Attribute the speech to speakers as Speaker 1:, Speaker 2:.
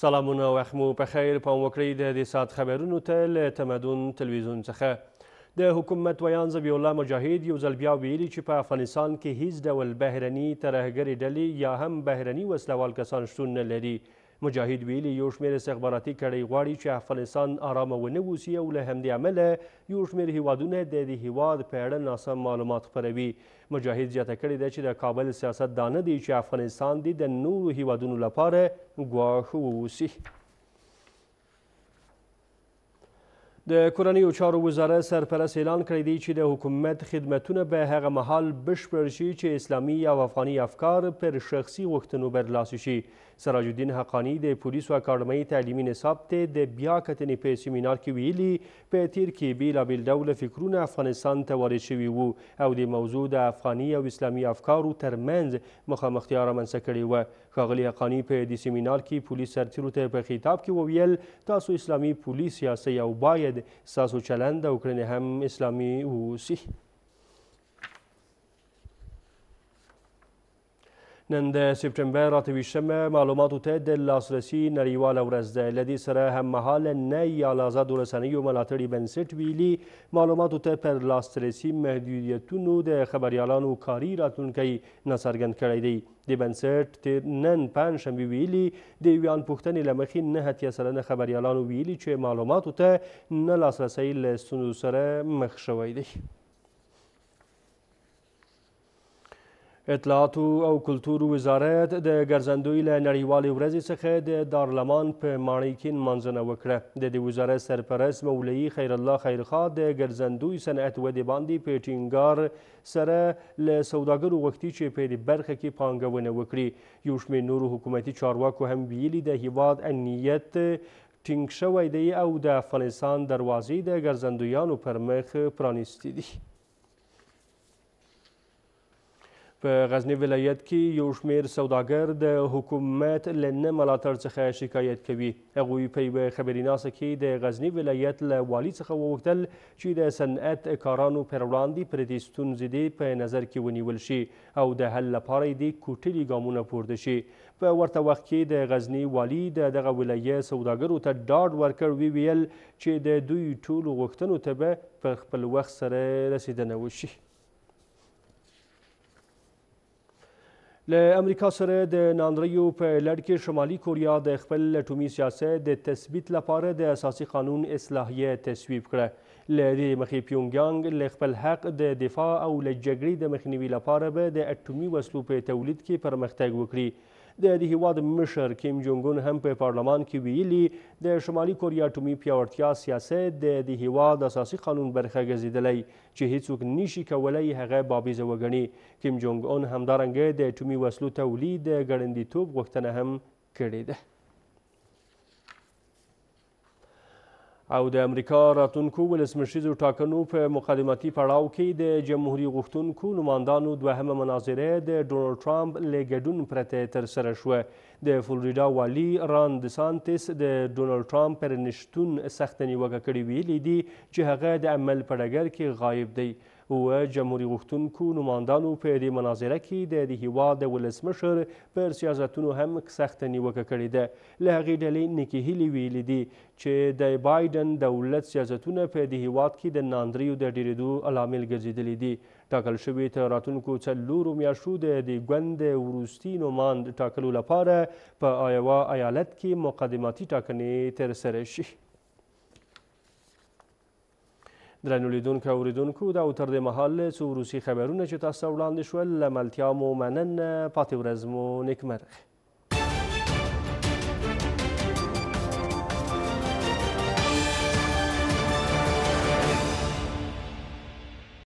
Speaker 1: سلامونه وخمو په خیر پام وکړئ د دې ساعت خبرونو ته له تمدن تلویزیون څخه د حکومت ویان زبی الله مجاهد یو ځل بیا ویلي چې په افغانستان کې هیڅ ډول بهرني ترهګرې ډلې یا هم بهرني وسلوال کسان شتون نه لري مجاهد ویلي یو شمېر استخباراتي کړۍ غواړي چې افغانستان آرامه ونه اوسي او له همدې امله یو شمېر هیوادونه د دې هیواد په اړه ناسم معلومات خپروي مجاهد زیاته کړې ده چې د کابل سیاست دانه دی چې افغانستان دې د نورو هیوادونو لپاره ګواښ واوسي د کورنیو چارو وزاره سرپرست اعلان کړی دی چې د حکومت خدمتونه به هغه مهال بشپړ شي چې اسلامي او افغاني افکار پر شخصي غوښتنو برلاسي شي سراج الدین حقانی د پولیسو اکاډمۍ تعلیمي نصاب ته د بیا کتنې په سیمینار کې ویلي په تیر کې بېلابېل ډوله فکرونه افغانستان ته وارد شوي وو او د موضوع د افغاني او اسلامي افکارو ترمنځ مخامختیا رامنځته کړې وه ښاغلي حقانی په دې سیمینار کې پولیس سرتیرو ته په خطاب کې وویل تاسو اسلامي پولیس یاستئ او باید باید ستاسو چلند او کړنې هم اسلامي واوسي نن د سپټمبر اتویشتمه معلوماتو ته د لاسرسي نړیواله ورځ ده له دې سره هممهاله نه یال ازادو رسنیو ملاتړي بنسټ ویلي معلوماتو ته پر لاسرسي محدودیتونو د خبریالانو کاري راتلونکی ناڅرګند کړی دی د بنسټ تیر نن پنجشنبه ویلي د یویان پوښتنې له مخې نه اتیا سلنه خبریالانو ویلي چې معلوماتو ته نه لاسرسی له ستونزو سره مخ شوی دی اطلاعات او کلتور وزارت د ګرځندوی له نړیوالې ورځې څخه د دارلمان په ماڼۍ کې نمانځنه وکړه د دې وزارت سرپرست مولوي خیر الله خیرخا د ګرځندوی صنعت ودې باندې په ټینګار سره له سوداګرو غوښتي چې په دې برخه کې پانګونه وکړي یو شمېر نورو حکومتي چارواکو هم ویلي د هیواد امنیت ټینګ شوی دی او د افغانستان دروازې د ګرځندویانو پر مخ پرانیستې دي په غزنی ولایت کې یو شمیر سوداګر د حکومت له نه ملاتړ څخه شکایت کوي هغوی په یوه خبریناسه کې د غزنی ولایت له والي څخه وغوښتل چې د صنعت کارانو پر وړاندې پردي ستونزې دې په نظر کې ونیول شي او د حل لپاره دې کوټلي ګامونه پورته شي په ورته وخت کې د غزنی والي د دغه ولایت سوداګرو ته ډاډ ورکړ وی ویل چې د دوی ټولو غوښتنو ته به په خپل وخت سره رسیدنه وشي له امریکا سره د ناندریو په لړ کې شمالي کوریا د خپل ټومي سیاست د تثبیت لپاره د اساسي قانون اصلاحیه تصویب کړه له دې مخې پیونګیانګ له خپل حق د دفاع او له جګړې د مخنیوي لپاره به د اټومي وسلو په تولید کې پرمختګ وکړي د دې هیواد مشر کیم جونګون هم په پارلمان کې ویلي د شمالي کوریا ټومي پیاوړتیا سیاست د دې هیواد اساسي قانون برخه ګرځېدلی چې هیڅوک نشي کولی هغه بابیزه وګڼي کیم جونګ اون همدارنګه د ټومي وسلو تولید ګړندیتوب غوښتنه هم کړې ده او د امریکا راتونکو ولسمشریزو ټاکنو په مقدماتي پړاو کې د جمهوریت غوښتونکو نمایندانو دوهمه مناظره د ډونالد ټرامپ له ګډون پرته ترسره شوه د فلوریدا والي ران دسانتس د ډونالد ټرامپ پر نشتون سخت نیوکه کړې ویلي دي چې هغه د عمل په ډګر کې غایب دی او جمهوریت غوښتونکو نوماندانو په دې مناظره کې د دې هیواد د ولسمشر پر سیاستونو هم سخته نیوکه کړې ده له هغې ډلې نیکې هیلې ویلې دي چې د بایډن دولت سیاستونه په دې هیواد کې د ناندریو د ډیریدو علامل ګرځېدلی دي ټاکل شوي تر راتلونکو څلورو میاشتو د دې ګوند د وروستي نوماند ټاکلو لپاره په آیوا ایالت کې مقدماتي ټاکنې ترسره شي درنو لیدونکو او اوریدونکو دا تر دې مهال څو روسي خبرونه چې تاسو وړاندې شول له ملتیا مو مننه پاتې ورځ مو نیکمرغه